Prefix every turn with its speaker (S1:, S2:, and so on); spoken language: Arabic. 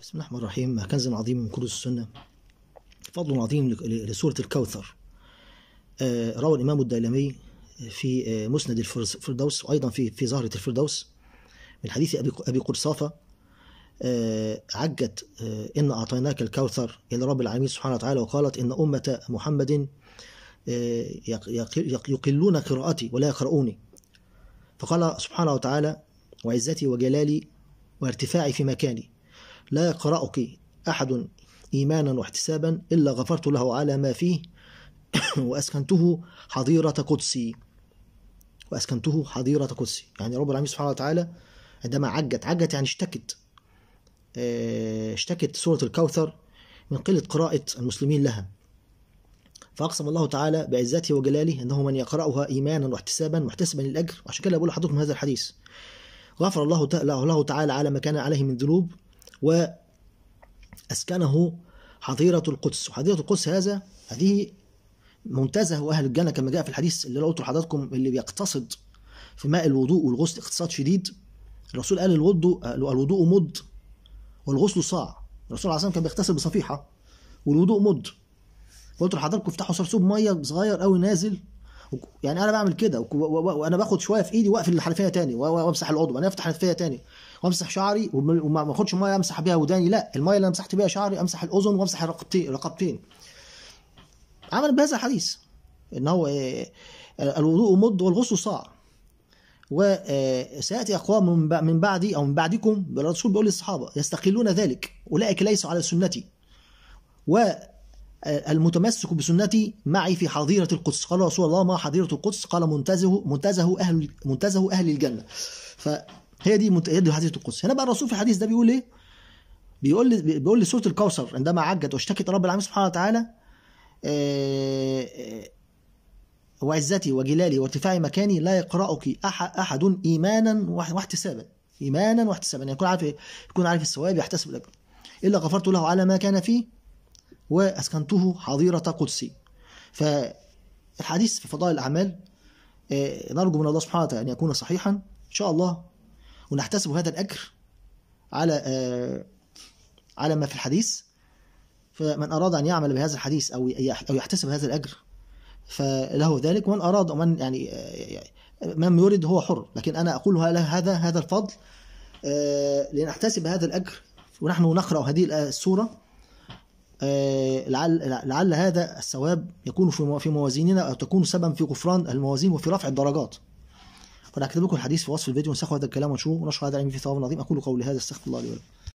S1: بسم الله الرحمن الرحيم كنز عظيم من كنوز السنة فضل عظيم لسورة الكوثر آه، روى الإمام الديلمي آه، في آه، مسند الفردوس وأيضا في في زهرة الفردوس من حديث أبي أبي قرصافة عجت إن أعطيناك الكوثر إلى رب العالمين سبحانه وتعالى وقالت إن أمة محمد يقلون قراءتي ولا يقرؤوني فقال سبحانه وتعالى وعزتي وجلالي وارتفاعي في مكاني لا يقرأك أحد إيمانا واحتسابا إلا غفرت له على ما فيه وأسكنته حظيرة قدسي وأسكنته حظيرة قدسي يعني رب العالمين سبحانه وتعالى عندما عجت عجت يعني اشتكت آه، اشتكت سورة الكوثر من قلة قراءة المسلمين لها فأقسم الله تعالى بعزته وجلاله أنه من يقرأها إيمانا واحتسابا محتسبا للأجر وعشان كده بقول لحضرتكم هذا الحديث غفر الله له تعالى على ما كان عليه من ذنوب وأسكنه حظيرة القدس وحظيرة القدس هذا هذه منتزه أهل الجنة كما جاء في الحديث اللي قلته لحضراتكم اللي بيقتصد في ماء الوضوء والغسل اقتصاد شديد الرسول قال الوضوء الوضوء مد والغسل صاع الرسول عليه الصلاه كان بيغتسل بصفيحه والوضوء مد قلت لحضراتكم افتحوا صرصوب ميه صغير قوي نازل يعني انا بعمل كده وانا باخد شويه في ايدي واقفل الحنفيه تاني وامسح العضو انا افتح الحنفيه تاني وامسح شعري وما اخدش ميه امسح بيها وداني لا الميه اللي انا مسحت بيها شعري امسح الاذن وامسح الرقبتين رقبتين عمل بهذا الحديث ان هو آه، الوضوء مد والغسل صاع وسياتي آه، اقوام من بعدي او من بعدكم الرسول بيقول للصحابه يستقلون ذلك اولئك ليسوا على سنتي و المتمسك بسنتي معي في حظيرة القدس قال رسول الله ما حظيرة القدس قال منتزه منتزه أهل منتزه أهل الجنة فهي دي هي دي حظيرة القدس هنا بقى الرسول في الحديث ده بيقول إيه؟ بيقول لي بيقول لي سورة الكوثر عندما عجت واشتكت رب العالمين سبحانه وتعالى آه، آه، وعزتي وجلالي وارتفاع مكاني لا يقرأك أحد إيمانا واحتسابا إيمانا واحتسابا يعني يكون عارف إيه؟ يكون عارف الثواب يحتسب الأجر إلا غفرت له على ما كان فيه وأسكنته حظيرة قدسي فالحديث في فضائل الأعمال آه، نرجو من الله سبحانه وتعالى أن يكون صحيحا إن شاء الله ونحتسب هذا الأجر على آه، على ما في الحديث فمن أراد أن يعمل بهذا الحديث أو أو يحتسب هذا الأجر فله ذلك ومن أراد ومن يعني آه، من يريد هو حر لكن أنا أقول هذا هذا الفضل لنحتسب هذا الأجر ونحن نقرأ هذه السورة آه، لعل, لعل هذا الثواب يكون في موازيننا أو تكون سببا في غفران الموازين وفي رفع الدرجات وأنا هكتب لكم الحديث في وصف الفيديو ونسخوا هذا الكلام ونشوفوا ونشر هذا العلم في ثواب عظيم أقول قولي هذا استغفر الله لي ولكم